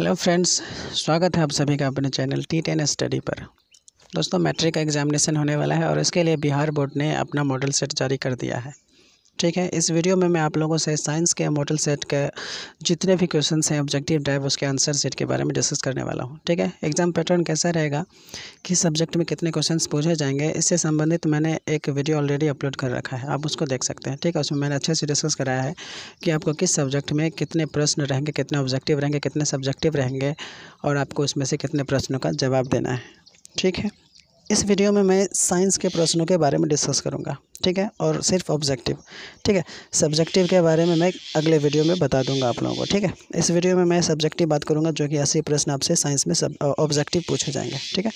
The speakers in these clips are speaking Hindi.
हेलो फ्रेंड्स स्वागत है आप सभी का अपने चैनल टी टेन स्टडी पर दोस्तों मैट्रिक का एग्जामिनेशन होने वाला है और इसके लिए बिहार बोर्ड ने अपना मॉडल सेट जारी कर दिया है ठीक है इस वीडियो में मैं आप लोगों से साइंस के मॉडल सेट के जितने भी क्वेश्चन हैं ऑब्जेक्टिव ड्राइव उसके आंसर सेट के बारे में डिस्कस करने वाला हूँ ठीक है एग्जाम पैटर्न कैसा रहेगा किस सब्जेक्ट में कितने क्वेश्चन पूछे जाएंगे इससे संबंधित मैंने एक वीडियो ऑलरेडी अपलोड कर रखा है आप उसको देख सकते हैं ठीक है उसमें मैंने अच्छे से डिस्कस कराया है कि आपको किस सब्जेक्ट में कितने प्रश्न रहेंगे कितने ऑब्जेक्टिव रहेंगे कितने सब्जेक्टिव रहेंगे और आपको उसमें से कितने प्रश्नों का जवाब देना है ठीक है इस वीडियो में मैं साइंस के प्रश्नों के बारे में डिस्कस करूँगा ठीक है और सिर्फ ऑब्जेक्टिव ठीक है सब्जेक्टिव के बारे में मैं अगले वीडियो में बता दूंगा आप लोगों को ठीक है इस वीडियो में मैं सब्जेक्टिव बात करूंगा जो कि ऐसे प्रश्न आपसे साइंस में सब ऑब्जेक्टिव पूछे जाएंगे ठीक है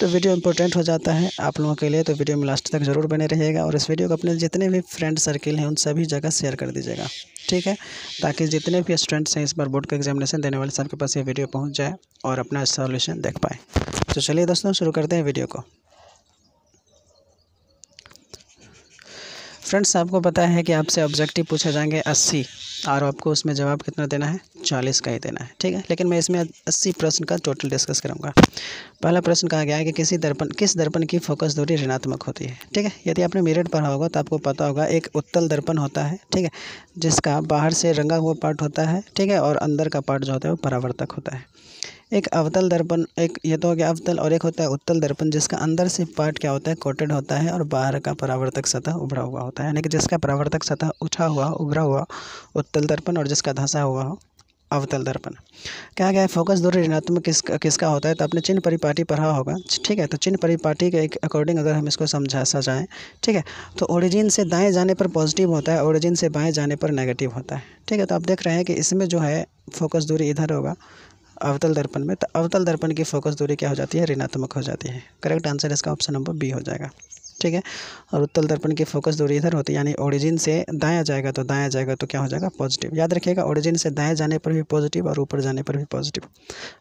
तो वीडियो इंपॉर्टेंट हो जाता है आप लोगों के लिए तो वीडियो में लास्ट तक ज़रूर बने रहिएगा और इस वीडियो को अपने जितने भी फ्रेंड सर्किल हैं उन सभी जगह शेयर कर दीजिएगा ठीक है ताकि जितने भी स्टूडेंट्स हैं इस बार बोर्ड का एग्जामिनेशन देने वाले सबके पास ये वीडियो पहुँच जाए और अपना सॉल्यूशन देख पाए तो चलिए दोस्तों शुरू करते हैं वीडियो को फ्रेंड्स आपको पता है कि आपसे ऑब्जेक्टिव पूछे जाएंगे अस्सी और आपको उसमें जवाब कितना देना है चालीस का ही देना है ठीक है लेकिन मैं इसमें अस्सी प्रश्न का टोटल डिस्कस करूंगा पहला प्रश्न कहा गया है कि किसी दर्पण किस दर्पण की फोकस दूरी ऋणात्मक होती है ठीक है यदि आपने मेरिट पढ़ा होगा तो आपको पता होगा एक उत्तल दर्पण होता है ठीक है जिसका बाहर से रंगा हुआ पार्ट होता है ठीक है और अंदर का पार्ट जो होता है वो परावर्तक होता है एक अवतल दर्पण एक ये तो हो गया अवतल और एक होता है उत्तल दर्पण जिसका अंदर से पार्ट क्या होता है कोटेड होता है और बाहर का परावर्तक सतह उभरा हुआ होता है यानी कि जिसका परावर्तक सतह उठा हुआ उभरा हुआ उत्तल दर्पण और जिसका धंसा हुआ हो अवतल दर्पण क्या गया है फोकस दूरी ऋणात्मक किस किसका होता है तो आपने चिन्ह परिपाटी पढ़ा हाँ होगा ठीक है तो चिन्ह परिपाटी के एक अकॉर्डिंग अगर हम इसको समझा सा जाएँ ठीक है तो ओरिजिन से दाएं जाने पर पॉजिटिव होता है ओरिजिन से बाएं जाने पर नेगेटिव होता है ठीक है तो आप देख रहे हैं कि इसमें जो है फोकस दूरी इधर होगा अवतल दर्पण में तो अवतल दर्पण की फोकस दूरी क्या हो जाती है ऋणात्मक हो जाती है करेक्ट आंसर इसका ऑप्शन नंबर बी हो जाएगा ठीक है और उत्तल दर्पण की फोकस दूरी इधर होती है यानी ओरिजिन से दाया जाएगा तो दाया जाएगा तो क्या हो जाएगा पॉजिटिव याद रखिएगा ओरिजिन से दाएँ जाने पर भी पॉजिटिव और ऊपर जाने पर भी पॉजिटिव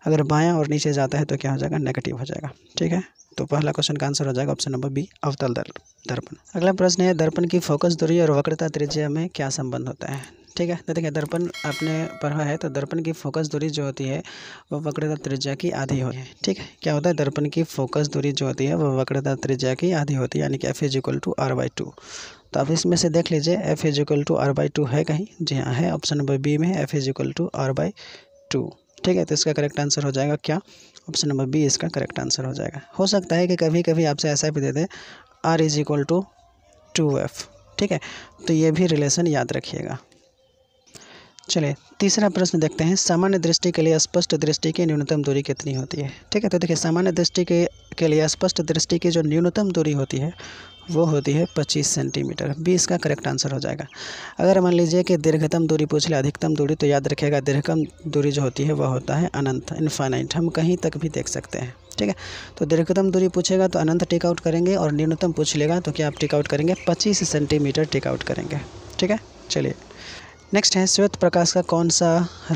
अगर बाया और नीचे जाता है तो क्या हो जाएगा नेगेटिव हो जाएगा ठीक है तो पहला क्वेश्चन का आंसर हो जाएगा ऑप्शन नंबर बी अवतल दर्पण अगला प्रश्न है दर्पण की फोकस दूरी और वक्रता त्रिज्या में क्या संबंध होता है ठीक है तो देखिए दर्पण आपने पढ़ा है तो दर्पण की फोकस दूरी जो होती है वो वक्रता त्रिज्या की आधी होती है ठीक है क्या होता है दर्पण की फोकस दूरी जो होती है वो वक्रता त्रिज्या की आधी होती है यानी कि F is equal to R by two तो आप इसमें से देख लीजिए F is equal to R by two है कहीं जी हाँ है ऑप्शन नंबर बी में F is equal to R by two ठीक है तो इसका करेक्ट आंसर हो जाएगा क्या ऑप्शन नंबर बी इसका करेक्ट आंसर हो जाएगा हो सकता है कि कभी कभी आपसे ऐसा भी दे दें R is equal to two F ठीक है तो ये भी रिलेशन याद रखिएगा चलिए तीसरा प्रश्न देखते हैं सामान्य दृष्टि के लिए स्पष्ट दृष्टि की न्यूनतम दूरी कितनी होती है ठीक है तो देखिए सामान्य दृष्टि के के लिए स्पष्ट दृष्टि की जो न्यूनतम दूरी होती है वो होती है 25 सेंटीमीटर बी का करेक्ट आंसर हो जाएगा अगर मान लीजिए कि दीर्घतम दूरी पूछ ले अधिकतम दूरी तो याद रखिएगा दीर्घतम दूरी जो होती है वह होता है अनंत इन्फाइनाइट हम कहीं तक भी देख सकते हैं ठीक है तो दीर्घतम दूरी पूछेगा तो अनंत टेकआउट करेंगे और न्यूनतम पूछ लेगा तो क्या आप टेकआउट करेंगे पच्चीस सेंटीमीटर टेकआउट करेंगे ठीक है चलिए नेक्स्ट है श्वेत प्रकाश का कौन सा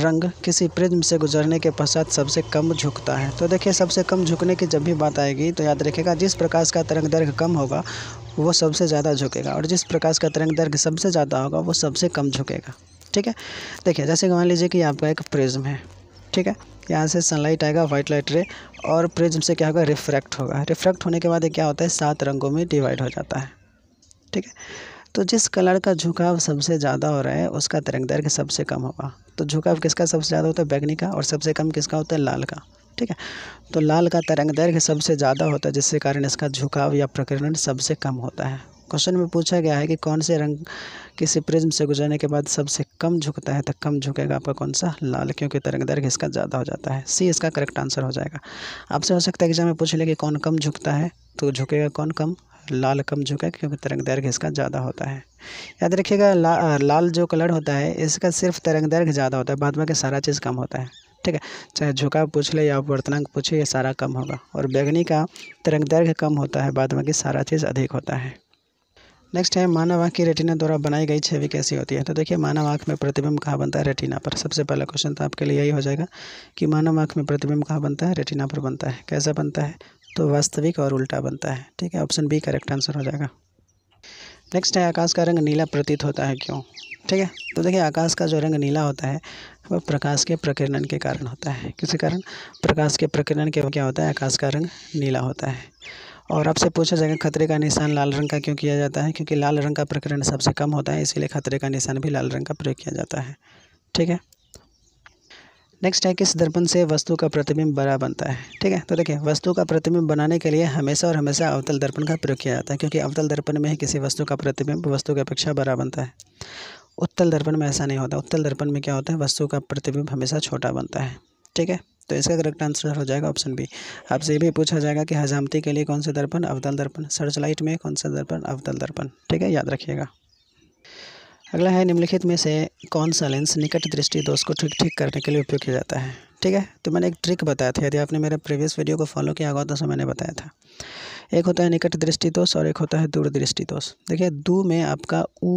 रंग किसी प्रिज्म से गुजरने के पश्चात सबसे कम झुकता है तो देखिए सबसे कम झुकने की जब भी बात आएगी तो याद रखिएगा जिस प्रकाश का तरंग दर्घ कम होगा वो सबसे ज़्यादा झुकेगा और जिस प्रकाश का तरंग दर्घ सबसे ज़्यादा होगा वो सबसे कम झुकेगा ठीक है देखिए जैसे मान लीजिए कि आपका एक प्रिज्म है ठीक है यहाँ से सनलाइट आएगा व्हाइट लाइट रे और प्रिज्म से क्या होगा रिफ्रैक्ट होगा रिफ्रैक्ट होने के बाद क्या होता है सात रंगों में डिवाइड हो जाता है ठीक है तो जिस कलर का झुकाव सबसे ज़्यादा हो रहा है उसका तरंग दैर्घ्य सबसे कम होगा तो झुकाव किसका सबसे ज़्यादा होता है बैगनी का और सबसे कम किसका होता है लाल का ठीक है तो लाल का तरंग दैर्घ्य सबसे ज़्यादा होता है जिसके कारण इसका झुकाव या प्रकरण सबसे कम होता है क्वेश्चन में पूछा गया है कि कौन से रंग किसी प्रिज्म से गुजरने के बाद सबसे कम झुकता है तो कम झुकेगा आपका कौन सा लाल क्योंकि तरंग दर्घ इसका ज़्यादा हो जाता है सी इसका करेक्ट आंसर हो जाएगा आपसे हो सकता है एग्जाम में पूछ ले कि कौन कम झुकता है तो झुकेगा कौन कम लाल कम झुका है क्योंकि तरंग दैर्घ्य इसका ज़्यादा होता है याद रखिएगा ला, लाल जो कलर होता है इसका सिर्फ तरंग दैर्घ्य ज़्यादा होता है बाद में सारा चीज़ कम होता है ठीक है चाहे झुकाव पूछ ले या वर्तनांक पूछे ये सारा कम होगा और बैगनी का तरंग दैर्घ्य कम होता है बाद में सारा चीज़ अधिक होता है नेक्स्ट है मानव आँख की रेटिना द्वारा बनाई गई छवि कैसी होती है तो देखिए मानव आँख में प्रतिबिंब कहाँ बनता है रेटिना पर सबसे पहला क्वेश्चन तो आपके लिए यही हो जाएगा कि मानव आँख में प्रतिबिंब कहाँ बनता है रेटिना पर बनता है कैसा बनता है तो वास्तविक और उल्टा बनता है ठीक है ऑप्शन बी करेक्ट आंसर हो जाएगा नेक्स्ट है आकाश का रंग नीला प्रतीत होता है क्यों ठीक है तो देखिए आकाश का जो रंग नीला होता है वह प्रकाश के प्रकीर्णन के कारण होता है किसी कारण प्रकाश के प्रकीर्णन के क्या होता है आकाश का रंग नीला होता है और आपसे पूछा जाएगा खतरे का निशान लाल रंग का क्यों किया जाता है क्योंकि लाल रंग का प्रकरण सबसे कम होता है इसीलिए खतरे का निशान भी लाल रंग का प्रयोग किया जाता है ठीक है नेक्स्ट है किस दर्पण से वस्तु का प्रतिबिंब बड़ा बनता है ठीक है तो देखिए वस्तु का प्रतिबिंब बनाने के लिए हमेशा और हमेशा अवतल दर्पण का प्रयोग किया जाता है क्योंकि अवतल दर्पण में ही किसी वस्तु का प्रतिबिंब वस्तु की अपेक्षा बड़ा बनता है उत्तल दर्पण में ऐसा नहीं होता उत्तल दर्पण में क्या होता है वस्तु का प्रतिबिंब हमेशा छोटा बनता है ठीक है तो इसका करेक्ट आंसर हो जाएगा ऑप्शन बी आपसे ये भी पूछा जाएगा कि हजामती के लिए कौन सा दर्पण अवतल दर्पण सर्च लाइट में कौन सा दर्पण अवतल दर्पण ठीक है याद रखिएगा अगला है निम्नलिखित में से कौन सा लेंस निकट दृष्टि दोष को ठीक ठीक करने के लिए उपयोग किया जाता है ठीक है तो मैंने एक ट्रिक बताया था यदि आपने मेरे प्रीवियस वीडियो को फॉलो किया होगा तो सब मैंने बताया था एक होता है निकट दृष्टि दोष और एक होता है दूर दृष्टि दोष देखिए दू में आपका ऊ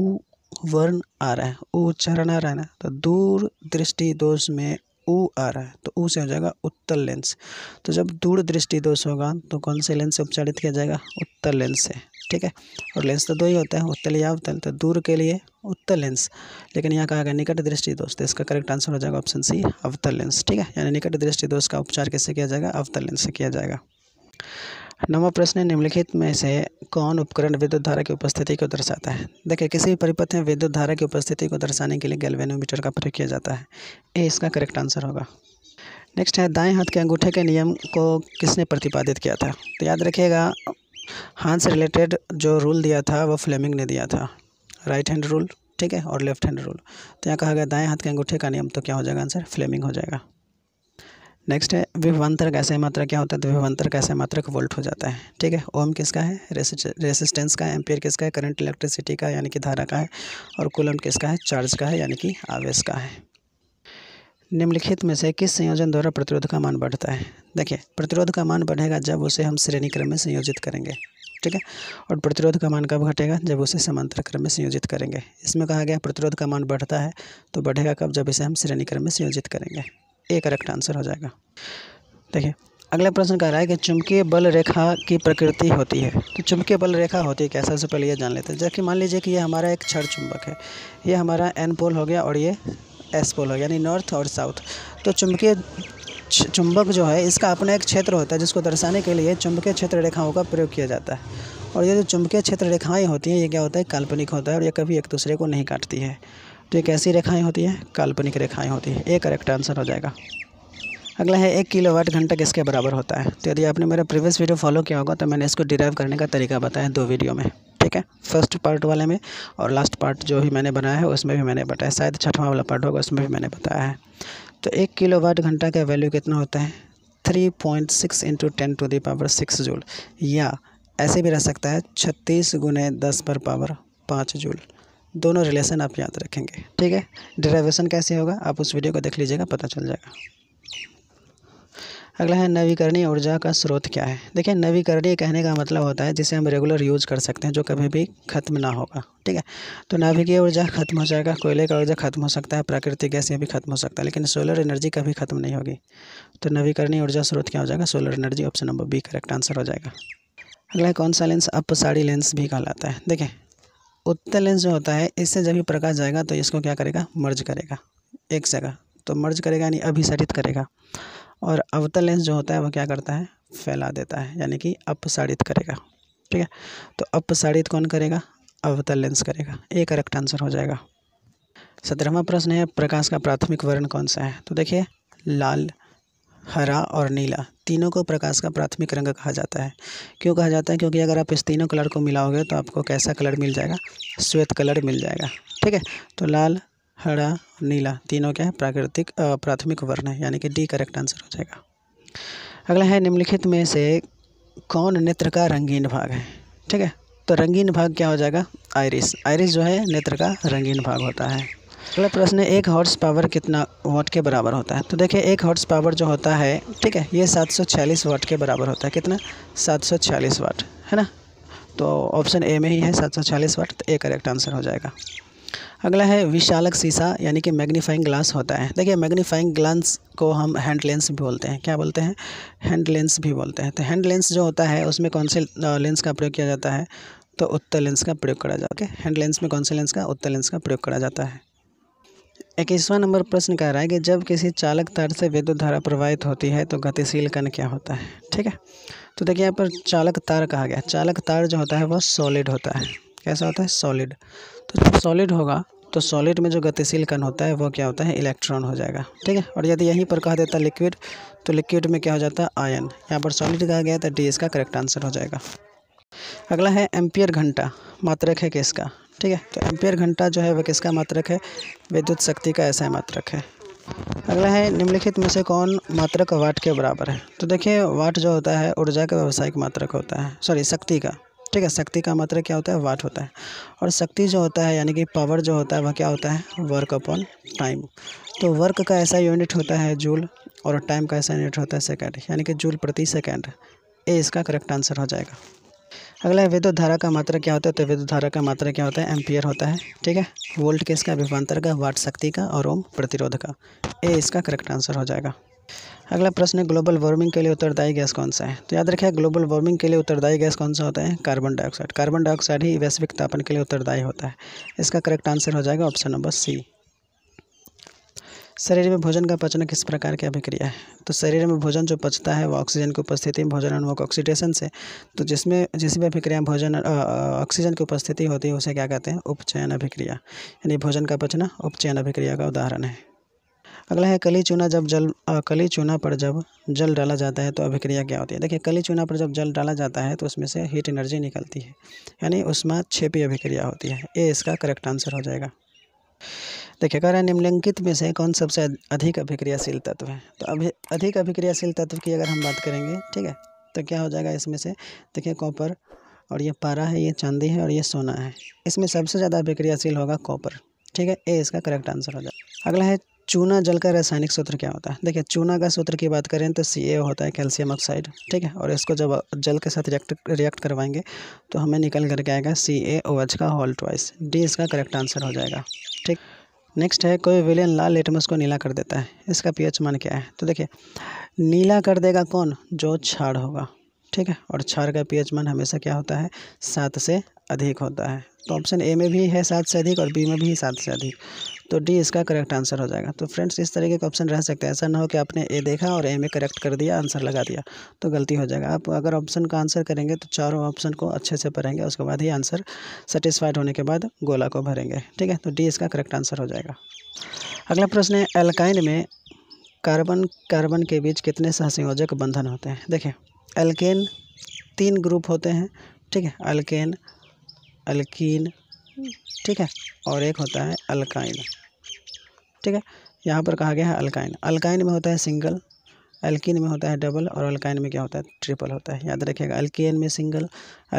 वर्ण आ रहा है उच्चारण आ रहा है ना तो दूर दृष्टि दोष में ऊ आ रहा है तो ऊ से हो जाएगा उत्तर लेंस तो जब दूर दृष्टि दोष होगा तो कौन से लेंस से उपचारित किया जाएगा उत्तर लेंस से ठीक है और लेंस तो दो ही होते हैं उत्तल या अवतल तो दूर के लिए उत्तल लेंस लेकिन यहाँ कहा गया निकट दृष्टि दोष तो इसका करेक्ट आंसर हो जाएगा ऑप्शन सी अवतल लेंस ठीक है यानी निकट दृष्टि दोष का उपचार कैसे किया जाएगा अवतल लेंस से किया जाएगा नवा प्रश्न निम्नलिखित में से कौन उपकरण विद्युत धारा की उपस्थिति को दर्शाता है देखिए किसी भी परिपथ में विद्युत धारा की उपस्थिति को दर्शाने के लिए गैल्वेनोमीटर का प्रयोग किया जाता है ए इसका करेक्ट आंसर होगा नेक्स्ट है दाएं हाथ के अंगूठे के नियम को किसने प्रतिपादित किया था तो याद रखिएगा हाथ से रिलेटेड जो रूल दिया था वो फ्लेमिंग ने दिया था राइट हैंड रूल ठीक है और लेफ्ट हैंड रूल तो यहाँ कहा गया दाएं हाथ के अंगूठे का नियम तो क्या हो जाएगा आंसर फ्लेमिंग हो जाएगा नेक्स्ट है विभवांतरक ऐसे मात्रक क्या होता है तो विभवांतरक ऐसे मात्रक वोल्ट हो जाता है ठीक है ओम किसका है रेसिस्टेंस का एम्पियर किसका है करंट इलेक्ट्रिसिटी का यानी कि धारा का है और कुलम किसका है चार्ज का है यानी कि आवेश का है निम्नलिखित में से किस संयोजन द्वारा प्रतिरोध का मान बढ़ता है देखिए प्रतिरोध का मान बढ़ेगा जब उसे हम श्रेणी क्रम में संयोजित करेंगे ठीक है और प्रतिरोध का मान कब घटेगा जब उसे समांतर क्रम में संयोजित करेंगे इसमें कहा गया प्रतिरोध का मान बढ़ता है तो बढ़ेगा कब जब इसे हम श्रेणी क्रम में संयोजित करेंगे ये करेक्ट आंसर हो जाएगा देखिए अगला प्रश्न कह रहा है कि चुंबकीय बल रेखा की प्रकृति होती है तो चुंबकीय बल रेखा होती है क्या सबसे पहले ये जान लेते हैं जबकि मान लीजिए कि ये हमारा एक क्षर चुंबक है ये हमारा एन पोल हो गया और ये एस पोल यानी नॉर्थ और साउथ तो चुंबकीय चुंबक जो है इसका अपना एक क्षेत्र होता है जिसको दर्शाने के लिए चुंबकीय क्षेत्र रेखाओं का प्रयोग किया जाता है और ये जो चुंबकीय क्षेत्र रेखाएँ होती हैं ये क्या होता है काल्पनिक होता है और ये कभी एक दूसरे को नहीं काटती है तो ये कैसी रेखाएँ होती हैं काल्पनिक रेखाएँ होती हैं ये करेक्ट आंसर हो जाएगा अगला है एक किलो वाट घंटा किसके बराबर होता है तो यदि आपने मेरा प्रीवियस वीडियो फॉलो किया होगा तो मैंने इसको डिराइव करने का तरीका बताया दो वीडियो में ठीक है फर्स्ट पार्ट वाले में और लास्ट पार्ट जो भी मैंने बनाया है उसमें भी मैंने बताया शायद छठवां वाला पार्ट होगा उसमें भी मैंने बताया है तो एक किलो वाट घंटा का वैल्यू कितना होता है three point six into ten to the power six joule या ऐसे भी रह सकता है छत्तीस गुने दस पर पावर पाँच जूल दोनों रिलेशन आप याद रखेंगे ठीक है डेरिवेशन कैसे होगा आप उस वीडियो को देख लीजिएगा पता चल जाएगा अगला है नवीकरणीय ऊर्जा का स्रोत क्या है देखिए नवीकरणीय कहने का मतलब होता है जिसे हम रेगुलर यूज़ कर सकते हैं जो कभी भी खत्म ना होगा ठीक है तो नाभिकीय ऊर्जा खत्म हो जाएगा कोयले का ऊर्जा खत्म हो सकता है प्राकृतिक गैस ये भी खत्म हो सकता है लेकिन सोलर एनर्जी कभी खत्म नहीं होगी तो नवीकरणीय ऊर्जा स्रोत क्या हो जाएगा solar energy option number B correct answer हो जाएगा अगला कौन सा लेंस साड़ी लेंस भी कहलाता है देखें उत्तर लेंस जो होता है इससे जब भी प्रकाश जाएगा तो इसको क्या करेगा मर्ज करेगा एक जगह तो मर्ज करेगा यानी अभिसरित करेगा और अवतल लेंस जो होता है वह क्या करता है फैला देता है यानी कि अपसारित करेगा ठीक है तो अपसारित कौन करेगा अवतल लेंस करेगा ये करेक्ट आंसर हो जाएगा सत्रहवा प्रश्न है प्रकाश का प्राथमिक वर्ण कौन सा है तो देखिए लाल हरा और नीला तीनों को प्रकाश का प्राथमिक रंग कहा जाता है क्यों कहा जाता है क्योंकि अगर आप इस तीनों कलर को मिलाओगे तो आपको कैसा कलर मिल जाएगा श्वेत कलर मिल जाएगा ठीक है तो लाल हरा नीला तीनों क्या है प्राकृतिक प्राथमिक वर्ण है यानी कि डी करेक्ट आंसर हो जाएगा अगला है निम्नलिखित में से कौन नेत्र का रंगीन भाग है ठीक है तो रंगीन भाग क्या हो जाएगा आयरिस आयरिस जो है नेत्र का रंगीन भाग होता है अगला प्रश्न है एक हॉर्स पावर कितना वाट के बराबर होता है तो देखिए एक हॉर्स पावर जो होता है ठीक है ये 746 वाट के बराबर होता है कितना 746 वाट है ना तो ऑप्शन ए में ही है 746 वाट तो ए करेक्ट आंसर हो जाएगा अगला है विशालक शीशा यानी कि मैग्नीफाइंग ग्लास होता है देखिए मैग्नीफाइंग ग्लास को हम हैंड लेंस भी बोलते हैं क्या बोलते हैं हैंड लेंस भी बोलते हैं तो हैंड लेंस जो होता है उसमें कौन से लेंस का प्रयोग किया जाता है तो उत्तर लेंस का प्रयोग करा जाता है हैंड लेंस में कौन से लेंस का उत्तर लेंस का प्रयोग करा जाता है इक्कीसवां नंबर प्रश्न कह रहा है कि जब किसी चालक तार से विद्युत धारा प्रवाहित होती है तो गतिशील कण क्या होता है ठीक है तो देखिए यहाँ पर चालक तार कहा गया चालक तार जो होता है वह सॉलिड होता है कैसा होता है सॉलिड तो जब सॉलिड होगा तो सॉलिड में जो गतिशील कण होता है वो क्या होता है इलेक्ट्रॉन हो जाएगा ठीक है और यदि यहीं पर कहा देता लिक्विड तो लिक्विड में क्या हो जाता है आयन यहाँ पर सॉलिड कहा गया था डी इसका करेक्ट आंसर हो जाएगा अगला है एम्पियर घंटा मात्रक है किसका ठीक है तो एम्पियर घंटा जो है वह किसका मात्रक है विद्युत शक्ति का ऐसा मात्रक है अगला है निम्नलिखित में से कौन मात्रक वाट के बराबर है तो देखिए वाट जो होता है ऊर्जा का व्यावसायिक मात्रक होता है सॉरी शक्ति का ठीक है शक्ति का मात्रा क्या होता है वाट होता है और शक्ति जो होता है यानी कि पावर जो होता है वह क्या होता है वर्क अपॉन टाइम तो वर्क का ऐसा यूनिट होता है जूल और टाइम का ऐसा यूनिट होता है सेकेंड यानी कि जूल प्रति सेकेंड ए इसका करेक्ट आंसर हो जाएगा अगला है विद्युत धारा का मात्रा क्या होता है तो विद्युत धारा का मात्रा क्या होता है एम्पियर होता है ठीक है वोल्ट के इसका विभांतर का वाट शक्ति का और ओम प्रतिरोध का ए इसका करेक्ट आंसर हो जाएगा अगला प्रश्न है ग्लोबल वार्मिंग के लिए उत्तरदायी गैस कौन सा है तो याद रखिए ग्लोबल वार्मिंग के लिए उत्तरदायी गैस कौन सा होता है कार्बन डाइऑक्साइड कार्बन डाइऑक्साइड ही वैश्विक तापन के लिए उत्तरदायी होता है इसका करेक्ट आंसर हो जाएगा ऑप्शन नंबर सी शरीर में भोजन का पचन किस प्रकार की अभिक्रिया है तो शरीर में भोजन जो पचता है वो ऑक्सीजन की उपस्थिति में भोजन अनुवक ऑक्सीडेशन से तो जिसमें जिस भी अभिक्रिया भोजन ऑक्सीजन की उपस्थिति होती है उसे क्या कहते हैं उपचयन अभिक्रिया यानी भोजन का पचना उपचयन अभिक्रिया का उदाहरण है अगला है कली चूना जब जल कली चूना पर जब जल डाला जाता है तो अभिक्रिया क्या होती है देखिए कली चूना पर जब जल डाला जाता है तो उसमें से हीट एनर्जी निकलती है यानी उसमें छेपी अभिक्रिया होती है ये इसका करेक्ट आंसर हो जाएगा देखिए कह रहे हैं निम्नलिखित में से कौन सबसे अधिक अभिक्रियाशील तत्व है तो अभी अधिक अभिक्रियाशील तत्व की अगर हम बात करेंगे ठीक है तो क्या हो जाएगा इसमें से देखिए कॉपर और ये पारा है ये चांदी है और ये सोना है इसमें सबसे ज़्यादा अभिक्रियाशील होगा कॉपर ठीक है ए इसका करेक्ट आंसर हो जाएगा अगला है चूना जल का रासायनिक सूत्र क्या होता है देखिए चूना का सूत्र की बात करें तो सी होता है कैल्शियम ऑक्साइड ठीक है और इसको जब जल के साथ रिएक्ट रिएक्ट करवाएंगे तो हमें निकल करके आएगा सी ए ओ एच का होल ट्वाइस डी इसका करेक्ट आंसर हो जाएगा ठीक नेक्स्ट है कोई विलियन लाल लेटमस को नीला कर देता है इसका एच मान क्या है तो देखिए नीला कर देगा कौन जो छाड़ होगा ठीक है और छाड़ का एच मान हमेशा क्या होता है सात से अधिक होता है तो ऑप्शन ए में भी है सात से अधिक और बी में भी सात से अधिक तो डी इसका करेक्ट आंसर हो जाएगा तो फ्रेंड्स इस तरीके का ऑप्शन रह सकता है ऐसा ना हो कि आपने ए देखा और ए में करेक्ट कर दिया आंसर लगा दिया तो गलती हो जाएगा आप अगर ऑप्शन का आंसर करेंगे तो चारों ऑप्शन को अच्छे से पढ़ेंगे उसके बाद ही आंसर सेटिस्फाइड होने के बाद गोला को भरेंगे ठीक है तो डी इसका करेक्ट आंसर हो जाएगा अगला प्रश्न है एल्काइन में कार्बन कार्बन के बीच कितने सहसंयोजक बंधन होते हैं देखिए एल्केन तीन ग्रुप होते हैं ठीक है अल्केन अल्कीन ठीक है और एक होता है अल्काइन ठीक है यहाँ पर कहा गया है अल्काइन अल्काइन में होता है सिंगल एल्किन में होता है डबल और अल्काइन में क्या होता है ट्रिपल होता है याद रखिएगा अल्किन में सिंगल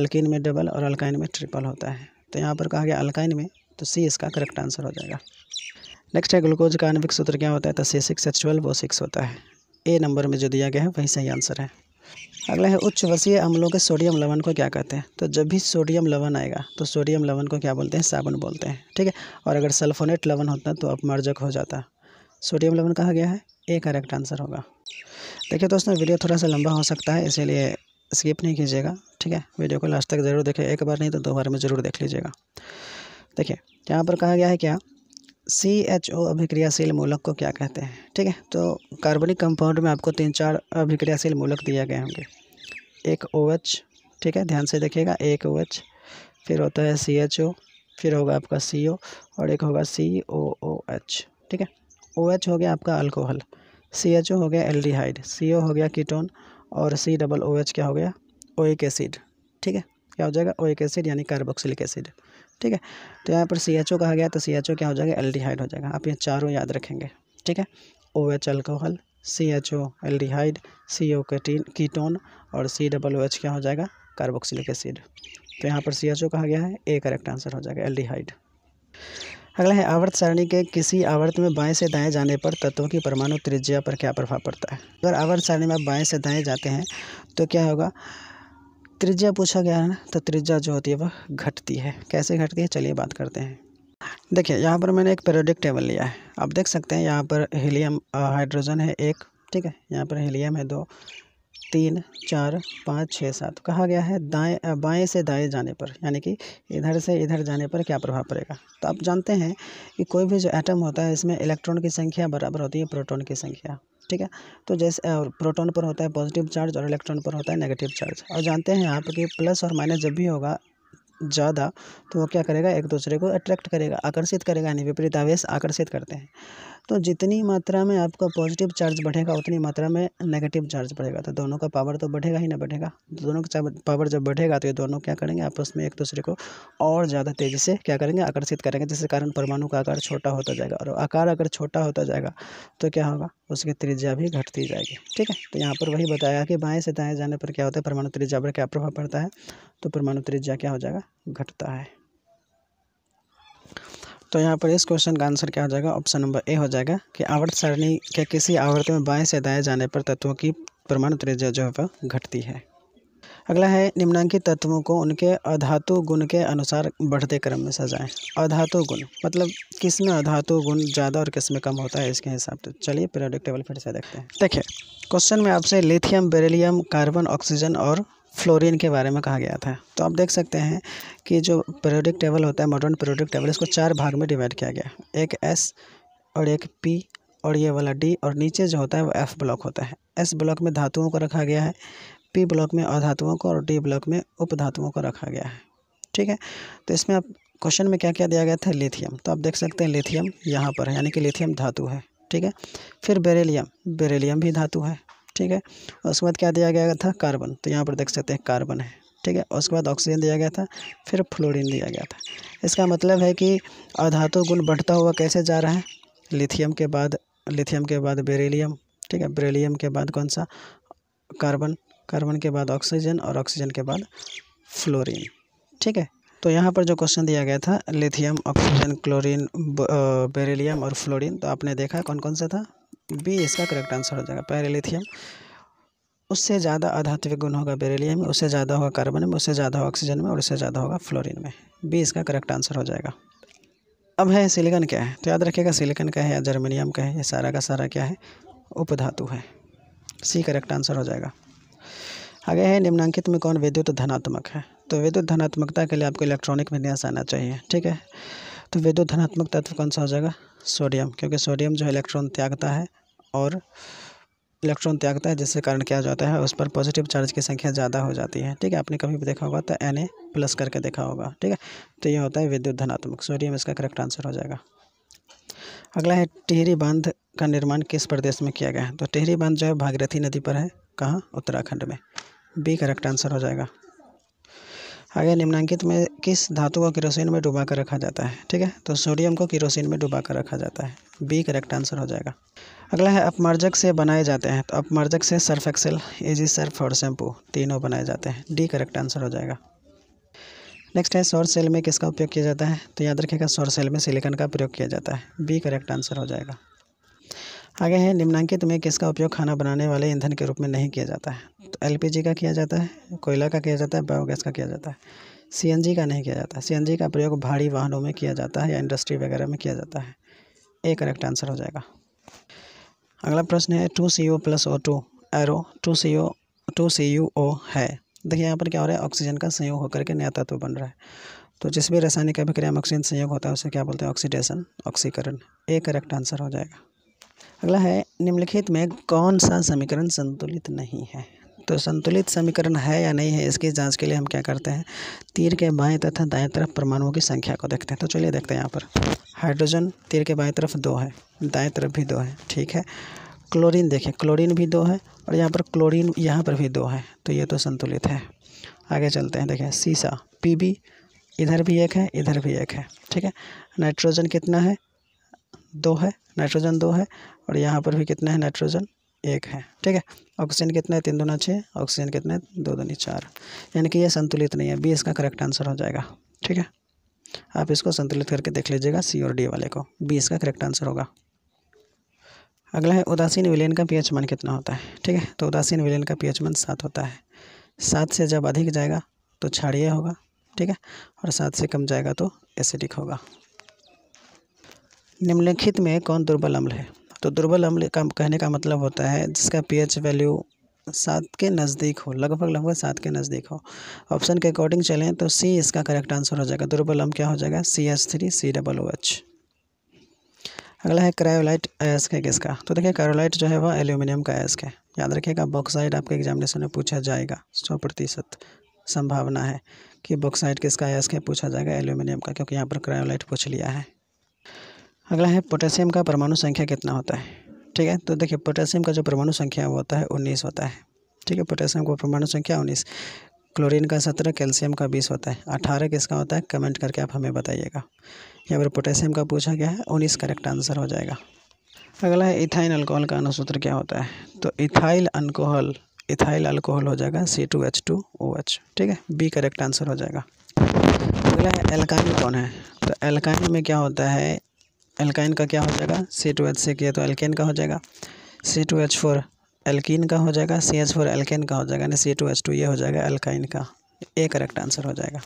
अल्किन में डबल और अल्काइन में ट्रिपल होता है तो यहाँ पर कहा गया अल्काइन में तो सी इसका करेक्ट आंसर हो जाएगा नेक्स्ट है ग्लूकोज का आणविक सूत्र क्या होता है तो C six H twelve O six होता है ए नंबर में जो दिया गया है वही सही आंसर है अगला है उच्च वसीय अम्लों के सोडियम लवण को क्या कहते हैं तो जब भी सोडियम लवण आएगा तो सोडियम लवण को क्या बोलते हैं साबुन बोलते हैं ठीक है और अगर सल्फोनेट लवण होता है तो अपमर्जक हो जाता सोडियम लवन कहा गया है ए करेक्ट आंसर होगा देखिए दोस्तों वीडियो थोड़ा सा लंबा हो सकता है इसीलिए स्किप नहीं कीजिएगा ठीक है वीडियो को लास्ट तक ज़रूर देखें एक बार नहीं तो दो बार में ज़रूर देख लीजिएगा देखिए यहाँ पर कहा गया है क्या सी एच ओ अभिक्रियाशील मूलक को क्या कहते हैं ठीक है तो कार्बनिक कंपाउंड में आपको तीन चार अभिक्रियाशील मूलक दिए गए होंगे एक ओ एच ठीक है ध्यान से देखिएगा एक ओ एच फिर होता है सी एच ओ फिर होगा आपका सी ओ और एक होगा सी ओ ओ एच ठीक है ओ एच हो गया आपका अल्कोहल सी एच ओ हो गया aldehyde C O हो गया कीटोन और सी डबल ओ एच क्या हो गया ओइक एसिड ठीक है क्या हो जाएगा ओइक एसिड यानी कार्बोक्सिलिक एसिड ठीक है तो यहाँ पर सी एच ओ कहा गया तो सी एच ओ क्या हो जाएगा एल डी हाइड हो जाएगा आप ये चारों याद रखेंगे ठीक है O H alcohol C H O aldehyde C O ketone ketone और सी डबल ओ एच क्या हो जाएगा कार्बोक्सिलिक एसिड तो यहाँ पर सी एच ओ कहा गया है ए करेक्ट आंसर हो जाएगा एल डी हाइड अगला है आवर्त सारणी के किसी आवर्त में बाएं से दाएं जाने पर तत्वों की परमाणु त्रिज्या पर क्या प्रभाव पड़ता है अगर आवर्त सारणी में आप बाएँ से दाएं जाते हैं तो क्या होगा त्रिज्या पूछा गया है ना तो त्रिज्या जो होती है वह घटती है कैसे घटती है चलिए बात करते हैं देखिए यहाँ पर मैंने एक पेरोडिक टेबल लिया है आप देख सकते हैं यहाँ पर हीलियम हाइड्रोजन है एक ठीक है यहाँ पर हीलियम है दो तीन चार पाँच छः सात कहा गया है दाएँ बाएँ से दाएँ जाने पर यानी कि इधर से इधर जाने पर क्या प्रभाव पड़ेगा तो आप जानते हैं कि कोई भी जो एटम होता है इसमें इलेक्ट्रॉन की संख्या बराबर होती है प्रोटॉन की संख्या ठीक है तो जैसे प्रोटॉन पर होता है पॉजिटिव चार्ज और इलेक्ट्रॉन पर होता है नेगेटिव चार्ज और जानते हैं आप कि प्लस और माइनस जब भी होगा ज़्यादा तो वो क्या करेगा एक दूसरे को अट्रैक्ट करेगा आकर्षित करेगा यानी विपरीत आवेश आकर्षित करते हैं तो जितनी मात्रा में आपका पॉजिटिव चार्ज बढ़ेगा उतनी मात्रा में नेगेटिव चार्ज बढ़ेगा तो दोनों का पावर तो बढ़ेगा ही ना बढ़ेगा दोनों का पावर जब बढ़ेगा तो ये दोनों क्या करेंगे आपस में एक दूसरे को और ज़्यादा तेज़ी से क्या करेंगे आकर्षित करेंगे जिसके कारण परमाणु का आकार छोटा होता जाएगा और आकार अगर छोटा होता जाएगा तो क्या होगा उसकी त्रिज्या भी घटती जाएगी ठीक है तो यहाँ पर वही बताया कि बाएँ से दाएँ जाने पर क्या होता है परमाणु त्रिज्या पर क्या प्रभाव पड़ता है तो परमाणु त्रिज्या क्या हो जाएगा घटता है तो यहाँ पर इस क्वेश्चन का आंसर क्या हो जाएगा ऑप्शन नंबर ए हो जाएगा कि आवर्त सारणी के किसी आवर्त में बाएं से दाएं जाने पर तत्वों की परमाणु त्रिज्या जो है वह घटती है अगला है निम्नांकित तत्वों को उनके अधातु गुण के अनुसार बढ़ते क्रम में सजाएं अधातु गुण मतलब किस में अधातु गुण ज़्यादा और किस में कम होता है इसके हिसाब से चलिए पीरियोडिक टेबल फिर से देखते हैं देखिए क्वेश्चन में आपसे लिथियम बेरिलियम कार्बन ऑक्सीजन और फ्लोरीन के बारे में कहा गया था तो आप देख सकते हैं कि जो पीरियोडिक टेबल होता है मॉडर्न पीरियोडिक टेबल इसको चार भाग में डिवाइड किया गया एक एस और एक पी और ये वाला डी और नीचे जो होता है वो एफ ब्लॉक होता है एस ब्लॉक में धातुओं को रखा गया है पी ब्लॉक में अधातुओं को और डी ब्लॉक में उपधातुओं को रखा गया है ठीक है तो इसमें आप क्वेश्चन में क्या क्या दिया गया था लिथियम तो आप देख सकते हैं लिथियम यहाँ पर है यानी कि लिथियम धातु है ठीक है फिर बेरेलियम बेरेलियम भी धातु है ठीक है उसके बाद क्या दिया गया था कार्बन तो यहाँ पर देख सकते हैं कार्बन है ठीक है उसके बाद ऑक्सीजन दिया गया था फिर फ्लोरिन दिया गया था इसका मतलब है कि अधातु गुण बढ़ता हुआ कैसे जा रहा है लिथियम के बाद लिथियम के बाद बेरेलीम ठीक है बेरेलीम के बाद कौन सा कार्बन कार्बन के बाद ऑक्सीजन और ऑक्सीजन के बाद फ्लोरिन ठीक है तो यहाँ पर जो क्वेश्चन दिया गया था लिथियम ऑक्सीजन क्लोरीन बेरिलियम और फ्लोरीन तो आपने देखा कौन कौन सा था बी इसका करेक्ट आंसर हो जाएगा पैरेलिथियम उससे ज़्यादा आधात्विक गुण होगा बेरेलियम में उससे ज़्यादा होगा कार्बन में उससे ज़्यादा होगा ऑक्सीजन में और उससे ज़्यादा होगा फ्लोरीन में बी इसका करेक्ट आंसर हो जाएगा अब है सिलिकन क्या है तो याद रखिएगा सिलिकन का है या जर्मेनियम का है ये सारा का सारा क्या है उपधातु है सी करेक्ट आंसर हो जाएगा आगे है निम्नांकित में कौन विद्युत धनात्मक है तो विद्युत धनात्मकता के लिए आपको इलेक्ट्रॉनिक विन्यास आना चाहिए ठीक है तो वेदो धनात्मक तत्व कौन सा हो जाएगा सोडियम क्योंकि सोडियम जो है इलेक्ट्रॉन त्यागता है और इलेक्ट्रॉन त्यागता है जिसके कारण क्या जाता है उस पर पॉजिटिव चार्ज की संख्या ज़्यादा हो जाती है ठीक है आपने कभी भी देखा होगा तो एन ए प्लस करके देखा होगा ठीक है तो यह होता है विद्युत धनात्मक सोडियम इसका करेक्ट आंसर हो जाएगा अगला है टिहरी बांध का निर्माण किस प्रदेश में किया गया है तो टिहरी बांध जो है भागीरथी नदी पर है कहाँ उत्तराखंड में बी करेक्ट आंसर हो जाएगा आगे निम्नांकित में किस धातु को किरोसिन में डुबा कर रखा जाता है ठीक है तो सोडियम को किरोसिन में डुबा कर रखा जाता है बी करेक्ट आंसर हो जाएगा अगला है अपमर्जक से बनाए जाते हैं तो अपमार्जक से सर्फ एक्सेल एजी सर्फ और शैम्पू तीनों बनाए जाते हैं डी करेक्ट आंसर हो जाएगा नेक्स्ट है सौर सेल में किसका उपयोग किया जाता है तो याद रखिएगा सौर सेल में सिलिकन का प्रयोग किया जाता है बी करेक्ट आंसर हो जाएगा आगे है निम्नांकित में किसका उपयोग खाना बनाने वाले ईंधन के रूप में नहीं किया जाता है तो एलपीजी का किया जाता है कोयला का किया जाता है बायोगैस का किया जाता है सीएनजी का नहीं किया जाता सीएनजी का प्रयोग भारी वाहनों में किया जाता है या इंडस्ट्री वगैरह में किया जाता है ए करेक्ट आंसर हो जाएगा अगला प्रश्न है two C U plus O two arrow two C O two C U O है देखिए यहाँ पर क्या हो रहा है ऑक्सीजन का संयोग होकर के नया तत्व बन रहा है तो जिस भी रासायनिक अभिक्रिया में ऑक्सीजन संयोग होता है उसे क्या बोलते हैं ऑक्सीडेशन ऑक्सीकरण ए करेक्ट आंसर हो जाएगा अगला है निम्नलिखित में कौन सा समीकरण संतुलित नहीं है तो संतुलित समीकरण है या नहीं है इसकी जांच के लिए हम क्या करते हैं तीर के बाएं तथा दाएं तरफ परमाणुओं की संख्या को देखते हैं तो चलिए देखते हैं यहाँ पर हाइड्रोजन तीर के बाएं तरफ दो है दाएं तरफ भी दो है ठीक है क्लोरीन देखें क्लोरीन भी दो है और यहाँ पर क्लोरीन यहाँ पर भी दो है तो ये तो संतुलित है आगे चलते हैं देखें सीसा पी इधर भी एक है इधर भी एक है ठीक है नाइट्रोजन कितना है दो है नाइट्रोजन दो है और यहाँ पर भी कितना है नाइट्रोजन एक है ठीक है ऑक्सीजन कितना है तीन दूना छः ऑक्सीजन कितना है दो दूनी चार यानी कि ये संतुलित नहीं है बी इसका करेक्ट आंसर हो जाएगा ठीक है आप इसको संतुलित करके देख लीजिएगा सी और डी वाले को बी इसका करेक्ट आंसर होगा अगला है उदासीन विलेन का पीएच मान कितना होता है ठीक है तो उदासीन विलेन का पीएच मान सात होता है सात से जब अधिक जाएगा तो छाड़िए होगा ठीक है और सात से कम जाएगा तो एसिडिक होगा निम्नलिखित में कौन दुर्बल अम्ल है तो दुर्बल अम्ल का कहने का मतलब होता है जिसका पीएच वैल्यू सात के नज़दीक हो लगभग लगभग सात के नज़दीक हो ऑप्शन के अकॉर्डिंग चलें तो सी इसका करेक्ट आंसर हो जाएगा दुर्बल अम्ल क्या हो जाएगा C S three C double O H अगला है क्रायोलाइट अयस्क है किसका तो देखिए क्रायोलाइट जो है वह एल्यूमिनियम का अयस्क है याद रखिएगा बॉक्साइड आपके एग्जामिनेशन में पूछा जाएगा सौ प्रतिशत संभावना है कि बॉक्साइड किसका अयस्क है पूछा जाएगा एल्यूमिनियम का क्योंकि यहाँ पर क्रायोलाइट पूछ लिया है अगला है पोटेशियम का परमाणु संख्या कितना होता है ठीक है तो देखिए पोटेशियम का जो परमाणु संख्या होता है उन्नीस होता है ठीक है पोटेशियम का परमाणु संख्या उन्नीस क्लोरीन का सत्रह कैल्शियम का बीस होता है अठारह किसका होता है कमेंट करके आप हमें बताइएगा या फिर पोटेशियम का पूछा गया है उन्नीस करेक्ट आंसर हो जाएगा अगला है इथाइन अल्कोहल का अनुसूत्र क्या होता है तो इथाइल अल्कोहल इथाइल अल्कोहल हो जाएगा C two H two O H ठीक है बी करेक्ट आंसर हो जाएगा अगला है एल्काइन कौन है तो एल्काइन में क्या होता है एल्काइन का क्या हो जाएगा सी टू एच से किया तो एल्केन का हो जाएगा C two H four alkene का हो जाएगा सी एच फोर एल्केन का हो जाएगा यानी सी टू एच टू ये हो जाएगा एल्काइन का ए करेक्ट आंसर हो जाएगा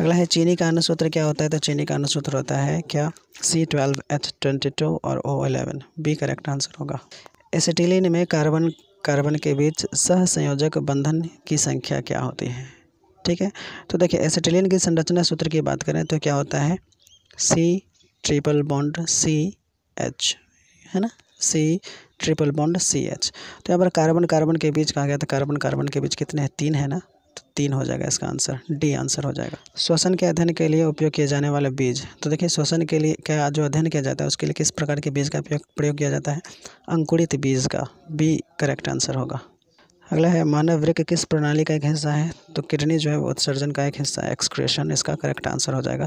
अगला है चीनी का अनुसूत्र क्या होता है तो चीनी का अनुसूत्र होता है क्या C twelve H twenty two और O eleven B correct answer होगा एसिटिलिन में कार्बन कार्बन के बीच सह संयोजक बंधन की संख्या क्या होती है ठीक है तो देखिए एसिटिलिन की संरचना सूत्र की बात करें तो क्या होता है C triple bond C H है ना C triple bond C H तो यहाँ पर कार्बन कार्बन के बीच कहा गया था कार्बन कार्बन के बीच कितने हैं तीन है ना तो तीन हो जाएगा इसका आंसर डी आंसर हो जाएगा श्वसन के अध्ययन के लिए उपयोग किए जाने वाले बीज तो देखिए श्वसन के लिए क्या जो अध्ययन किया जाता है उसके लिए किस प्रकार के बीज का प्रयोग किया जाता है अंकुरित बीज का बी करेक्ट आंसर होगा अगला है मानव वृक्क किस प्रणाली का एक हिस्सा है तो किडनी जो है वो उत्सर्जन का एक हिस्सा है एक्सक्रेशन इसका करेक्ट आंसर हो जाएगा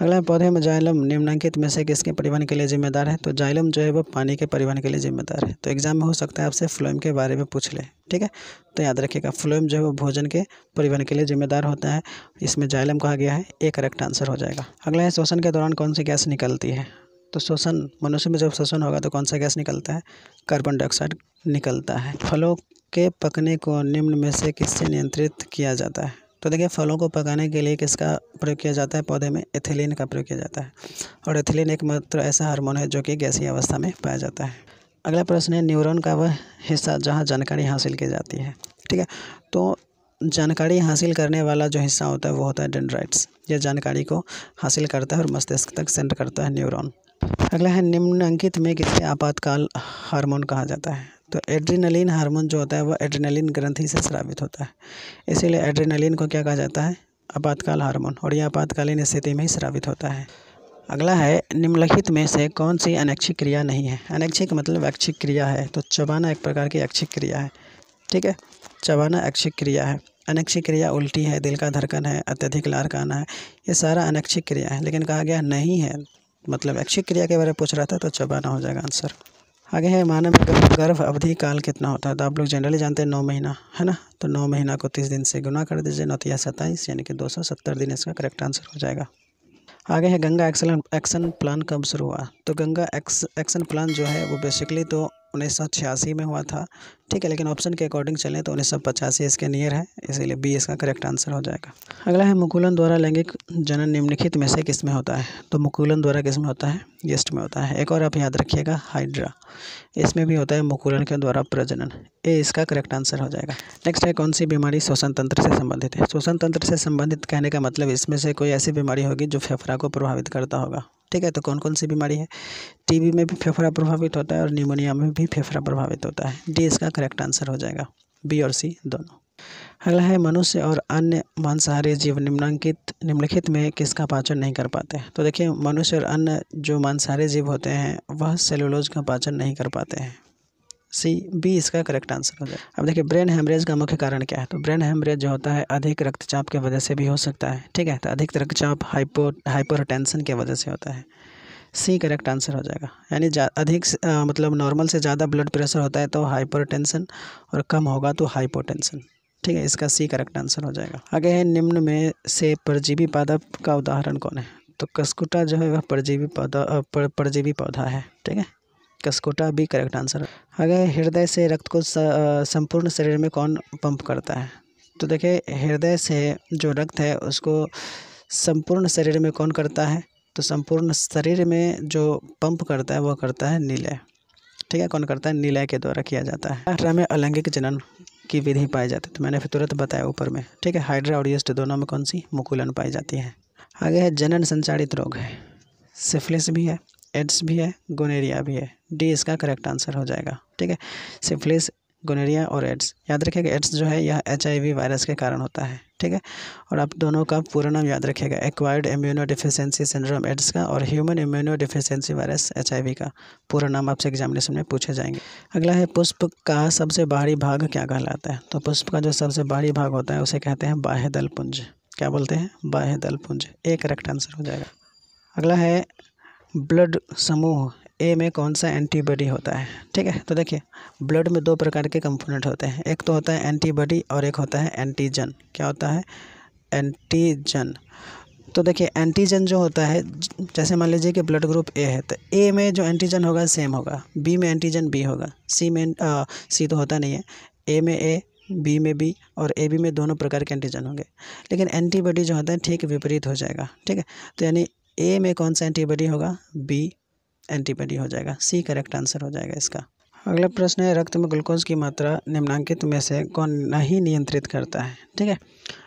अगला है पौधे में जाइलम निम्नांकित में से किसके परिवहन के लिए जिम्मेदार है तो जाइलम जो है वो पानी के परिवहन के लिए जिम्मेदार है तो एग्जाम में हो सकता है आपसे फ्लोएम के बारे में पूछ ले ठीक है तो याद रखिएगा फ्लोएम जो है वो भोजन के परिवहन के लिए जिम्मेदार होता है इसमें जाइलम कहा गया है ये करेक्ट आंसर हो जाएगा अगला है श्वसन के दौरान कौन सी गैस निकलती है तो श्वसन मनुष्य में जब श्वसन होगा तो कौन सा गैस निकलता है कार्बन डाइऑक्साइड निकलता है फलों के पकने को निम्न में से किससे नियंत्रित किया जाता है तो देखिए फलों को पकाने के लिए किसका प्रयोग किया जाता है पौधे में एथिलीन का प्रयोग किया जाता है और एथिलीन एक मात्र ऐसा हार्मोन है जो कि गैसीय अवस्था में पाया जाता है अगला प्रश्न है न्यूरॉन का वह हिस्सा जहाँ जानकारी हासिल की जाती है ठीक है तो जानकारी हासिल करने वाला जो हिस्सा होता है वो होता है डेंड्राइट्स यह जानकारी को हासिल करता है और मस्तिष्क तक सेंड करता है न्यूरॉन अगला है निम्नांकित में किसे आपातकाल हार्मोन कहा जाता है तो एड्रीनलिन हार्मोन जो होता है वह एड्रीनलिन ग्रंथि से स्रावित होता है इसीलिए एड्रीनलिन को क्या कहा जाता है आपातकाल हार्मोन और यह आपातकालीन स्थिति में ही स्रावित होता है अगला है निम्नलिखित में से कौन सी अनैच्छिक क्रिया नहीं है अनैच्छिक मतलब ऐच्छिक क्रिया है तो चबाना एक प्रकार की ऐच्छिक क्रिया है ठीक है चबाना ऐच्छिक क्रिया है अनैच्छिक क्रिया उल्टी है दिल का धड़कन है अत्यधिक लार आना है ये सारा अनैच्छिक क्रिया है लेकिन कहा गया नहीं है मतलब ऐच्छिक क्रिया के बारे में पूछ रहा था तो चबाना हो जाएगा आंसर आगे है मानव गर्भ गर्भ अवधि काल कितना होता है तो आप लोग जनरली जानते हैं नौ महीना है ना तो नौ महीना को तीस दिन से गुना कर दीजिए नौ या सत्ताईस यानी कि दो सौ सत्तर दिन इसका करेक्ट आंसर हो जाएगा आगे है गंगा एक्सलन एक्शन प्लान कब शुरू हुआ तो गंगा एक्स एक्शन प्लान जो है वो बेसिकली तो उन्नीस में हुआ था ठीक है लेकिन ऑप्शन के अकॉर्डिंग चलें तो उन्नीस सौ पचासी इसके नियर है इसीलिए बी इसका करेक्ट आंसर हो जाएगा अगला है मुकुलन द्वारा लैंगिक जनन निम्नलिखित में से किस में होता है तो मुकुलन द्वारा किस में होता है यस्ट में होता है एक और आप याद रखिएगा हाइड्रा इसमें भी होता है मुकुलन के द्वारा प्रजनन ए इसका करेक्ट आंसर हो जाएगा नेक्स्ट है कौन सी बीमारी श्वसन तंत्र से संबंधित है श्वसन तंत्र से संबंधित कहने का मतलब इसमें से कोई ऐसी बीमारी होगी जो फेफड़ा को प्रभावित करता होगा ठीक है तो कौन कौन सी बीमारी है टीबी में भी फेफड़ा प्रभावित होता है और निमोनिया में भी फेफड़ा प्रभावित होता है डी इसका करेक्ट आंसर हो जाएगा बी और सी दोनों अगला है मनुष्य और अन्य मांसाहारी जीव निम्नांकित निम्नलिखित में किसका पाचन नहीं कर पाते तो देखिए मनुष्य और अन्य जो मांसाहारी जीव होते हैं वह सेलुलोज का पाचन नहीं कर पाते हैं सी बी इसका करेक्ट आंसर हो जाएगा अब देखिए ब्रेन हेमरेज का मुख्य कारण क्या है तो ब्रेन हेमरेज जो होता है अधिक रक्तचाप की वजह से भी हो सकता है ठीक है तो अधिक रक्तचाप हाइपो हाइपर टेंशन की वजह से होता है सी करेक्ट आंसर हो जाएगा यानी जा, अधिक आ, मतलब नॉर्मल से ज़्यादा ब्लड प्रेशर होता है तो हाइपरटेंशन और कम होगा तो हाइपोटेंशन ठीक है इसका सी करेक्ट आंसर हो जाएगा आगे है निम्न में से परजीवी पादप का उदाहरण कौन है तो कस्कुटा जो है वह परजीवी पौधा पर, परजीवी पौधा है ठीक है कस्कुटा भी करेक्ट आंसर है हृदय से रक्त को संपूर्ण शरीर में कौन पंप करता है तो देखिए हृदय से जो रक्त है उसको संपूर्ण शरीर में कौन करता है तो संपूर्ण शरीर में जो पंप करता है वह करता है नीलय ठीक है कौन करता है नीलय के द्वारा किया जाता है हाइड्रा में अलैंगिक जनन की विधि पाई जाती है तो मैंने फिर तुरंत बताया ऊपर में ठीक है हाइड्रा और यस्ट दोनों में कौन सी मुकुलन पाई जाती है आगे है जनन संचारित रोग है सिफिलिस भी है एड्स भी है गोनेरिया भी है डी इसका करेक्ट आंसर हो जाएगा ठीक है सिफिलिस गोनेरिया और एड्स याद रखिएगा एड्स जो है यह एच वायरस के कारण होता है ठीक है और आप दोनों का पूरा नाम याद रखिएगा acquired immuno deficiency syndrome AIDS का और human immuno deficiency virus H का पूरा नाम आपसे एग्जामिनेशन में पूछे जाएंगे अगला है पुष्प का सबसे बाहरी भाग क्या कहलाता है तो पुष्प का जो सबसे बाहरी भाग होता है उसे कहते हैं बाह्य दल पुंज क्या बोलते हैं बाह्य दल पुंज एक करेक्ट आंसर हो जाएगा अगला है ब्लड समूह ए में कौन सा एंटीबॉडी होता है ठीक है तो देखिए ब्लड में दो प्रकार के कंपोनेंट होते हैं एक तो होता है एंटीबॉडी और एक होता है एंटीजन क्या होता है एंटीजन तो देखिए एंटीजन जो होता है जैसे मान लीजिए कि ब्लड ग्रुप ए है तो ए में जो एंटीजन होगा सेम होगा बी में एंटीजन बी होगा सी में सी तो होता नहीं है ए में ए बी में बी और ए बी में दोनों प्रकार के एंटीजन होंगे लेकिन एंटीबॉडी जो होता है ठीक विपरीत हो जाएगा ठीक है तो यानी ए में कौन सा एंटीबॉडी होगा बी एंटीबॉडी हो जाएगा सी करेक्ट आंसर हो जाएगा इसका अगला प्रश्न है रक्त में ग्लूकोज की मात्रा निम्नांकित में से कौन नहीं नियंत्रित करता है ठीक है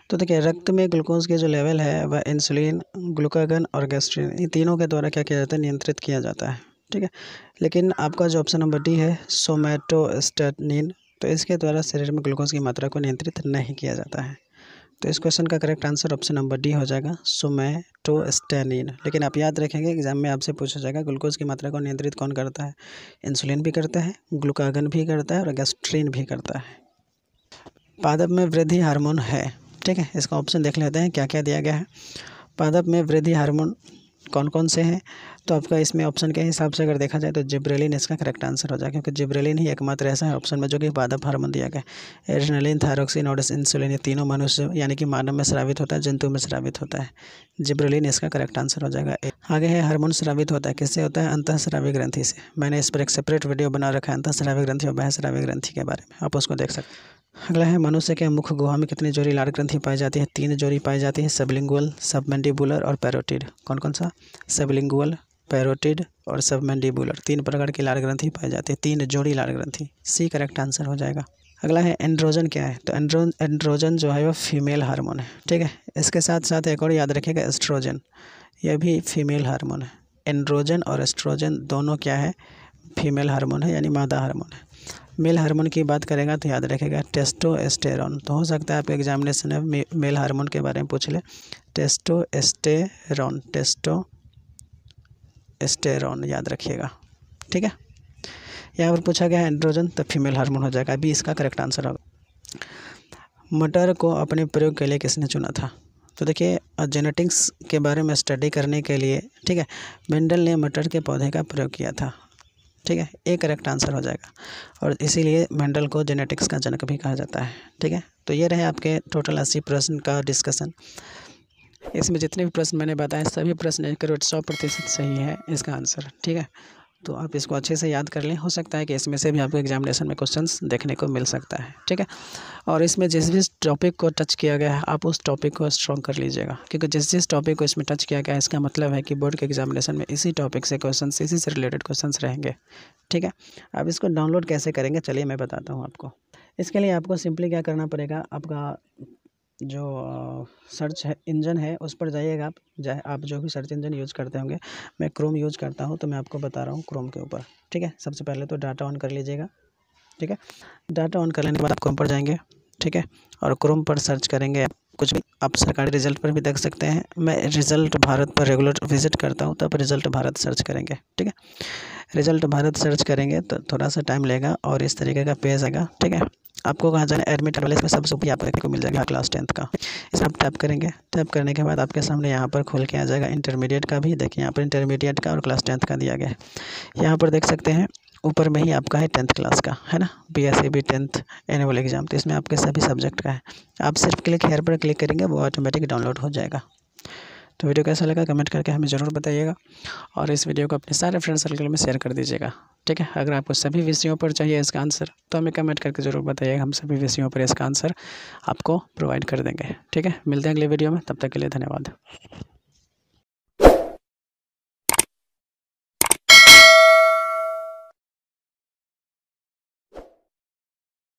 तो देखिए रक्त में ग्लूकोज के जो लेवल है वह इंसुलिन ग्लूकागन और गैस्ट्रिन इन तीनों के द्वारा क्या किया जाता है नियंत्रित किया जाता है ठीक है लेकिन आपका जो ऑप्शन नंबर डी है सोमेटोस्टेटनिन तो इसके द्वारा शरीर में ग्लूकोज की मात्रा को नियंत्रित नहीं किया जाता है तो इस क्वेश्चन का correct answer option number D हो जाएगा सोमैटोस्टेनिन लेकिन आप याद रखेंगे एग्जाम में आपसे पूछा जाएगा ग्लूकोज की मात्रा को नियंत्रित कौन करता है इंसुलिन भी करता है ग्लूकागन भी करता है और गैस्ट्रीन भी करता है पादप में वृद्धि हार्मोन है ठीक है इसका ऑप्शन देख लेते हैं क्या क्या दिया गया है पादप में वृद्धि हार्मोन कौन कौन से हैं तो आपका इसमें ऑप्शन के हिसाब से अगर देखा जाए तो जिब्रेलिन इसका करेक्ट आंसर हो जाएगा क्योंकि जिब्रेलिन ही एकमात्र ऐसा है ऑप्शन में जो कि बाधा हार्मोन दिया गया है थायरोक्सिन और इंसुलिन ये तीनों मनुष्य यानी कि मानव में श्रावित होता है जंतु में श्रावित होता है जिब्रेलिन इसका करेक्ट आंसर हो जाएगा आगे है हार्मोन श्रावित होता है किससे होता है अंत स्रावी ग्रंथि से मैंने इस पर एक सेपरेट वीडियो बना रखा है अंतः स्रावी ग्रंथि और बाह्य स्रावी ग्रंथि के बारे में आप उसको देख सकते हैं अगला है मनुष्य के मुख्य गुहा में कितनी जोड़ी लाल ग्रंथि पाई जाती है तीन जोड़ी पाई जाती है सबलिंगुअल सबमेंडिबुलर और पैरोटिड कौन कौन सा सबलिंगुअल पैरोटिड और सब मैंडिबुलर तीन प्रकार की लाल ग्रंथि पाई जाती है तीन जोड़ी लाल ग्रंथि सी करेक्ट आंसर हो जाएगा अगला है एंड्रोजन क्या है तो एंड्रो एंड्रोजन जो है वो फीमेल हार्मोन है ठीक है इसके साथ साथ एक और याद रखेगा एस्ट्रोजन यह भी फीमेल हार्मोन है एंड्रोजन और एस्ट्रोजन दोनों क्या है फीमेल हार्मोन है यानी मादा हार्मोन है मेल हार्मोन की बात करेगा तो याद रखेगा टेस्टो टेस्टोस्टेरॉन तो हो सकता है आपके एग्जामिनेशन में मेल हार्मोन के बारे में पूछ ले टेस्टो एस्टेरॉन टेस्टो एस्टेरॉन याद रखिएगा ठीक है यहाँ पर पूछा गया है एंड्रोजन तो फीमेल हार्मोन हो जाएगा अभी इसका करेक्ट आंसर होगा मटर को अपने प्रयोग के लिए किसने चुना था तो देखिए जेनेटिक्स के बारे में स्टडी करने के लिए ठीक है मेंडल ने मटर के पौधे का प्रयोग किया था ठीक है ये करेक्ट आंसर हो जाएगा और इसीलिए मेंडल को जेनेटिक्स का जनक भी कहा जाता है ठीक है तो ये रहे आपके टोटल अस्सी प्रश्न का डिस्कशन इसमें जितने भी प्रश्न मैंने बताए सभी प्रश्न एक करोड़ सौ प्रतिशत सही है इसका आंसर ठीक है तो आप इसको अच्छे से याद कर लें हो सकता है कि इसमें से भी आपको एग्जामिनेशन में क्वेश्चंस देखने को मिल सकता है ठीक है और इसमें जिस जिस टॉपिक को टच किया गया है आप उस टॉपिक को स्ट्रॉन्ग कर लीजिएगा क्योंकि जिस जिस टॉपिक को इसमें टच किया गया है इसका मतलब है कि बोर्ड के एग्जामिनेशन में इसी टॉपिक से क्वेश्चन इसी से रिलेटेड क्वेश्चन रहेंगे ठीक है आप इसको डाउनलोड कैसे करेंगे चलिए मैं बताता हूँ आपको इसके लिए आपको सिंपली क्या करना पड़ेगा आपका जो सर्च है इंजन है उस पर जाइएगा आप चाहे आप जो भी सर्च इंजन यूज़ करते होंगे मैं क्रोम यूज़ करता हूँ तो मैं आपको बता रहा हूँ क्रोम के ऊपर ठीक है सबसे पहले तो डाटा ऑन कर लीजिएगा ठीक है डाटा ऑन कर लेने के बाद आप क्रोम पर जाएंगे ठीक है और क्रोम पर सर्च करेंगे आप कुछ भी आप सरकारी रिजल्ट पर भी देख सकते हैं मैं रिजल्ट भारत पर रेगुलर विजिट करता हूँ तब तो रिजल्ट भारत सर्च करेंगे ठीक है रिजल्ट भारत सर्च करेंगे तो थोड़ा सा टाइम लेगा और इस तरीके का पेज आएगा ठीक है आपको कहाँ जाना है एडमिट वाले इसमें सब ऊपर आपको देखने को मिल जाएगा क्लास टेंथ का इसमें आप टैप करेंगे टैप करने के बाद आपके सामने यहाँ पर खोल के आ जाएगा इंटरमीडिएट का भी देखिए यहाँ पर इंटरमीडिएट का और क्लास टेंथ का दिया गया है यहाँ पर देख सकते हैं ऊपर में ही आपका है टेंथ क्लास का है ना B S C B tenth annual exam तो इसमें आपके सभी सब्जेक्ट का है आप सिर्फ क्लिक हेयर पर क्लिक करेंगे वो ऑटोमेटिक डाउनलोड हो जाएगा तो वीडियो कैसा लगा कमेंट करके हमें ज़रूर बताइएगा और इस वीडियो को अपने सारे फ्रेंड सर्कल में शेयर कर दीजिएगा ठीक है अगर आपको सभी विषयों पर चाहिए इसका आंसर तो हमें कमेंट करके ज़रूर बताइएगा हम सभी विषयों पर इसका आंसर आपको प्रोवाइड कर देंगे ठीक है मिलते हैं अगले वीडियो में तब तक के लिए धन्यवाद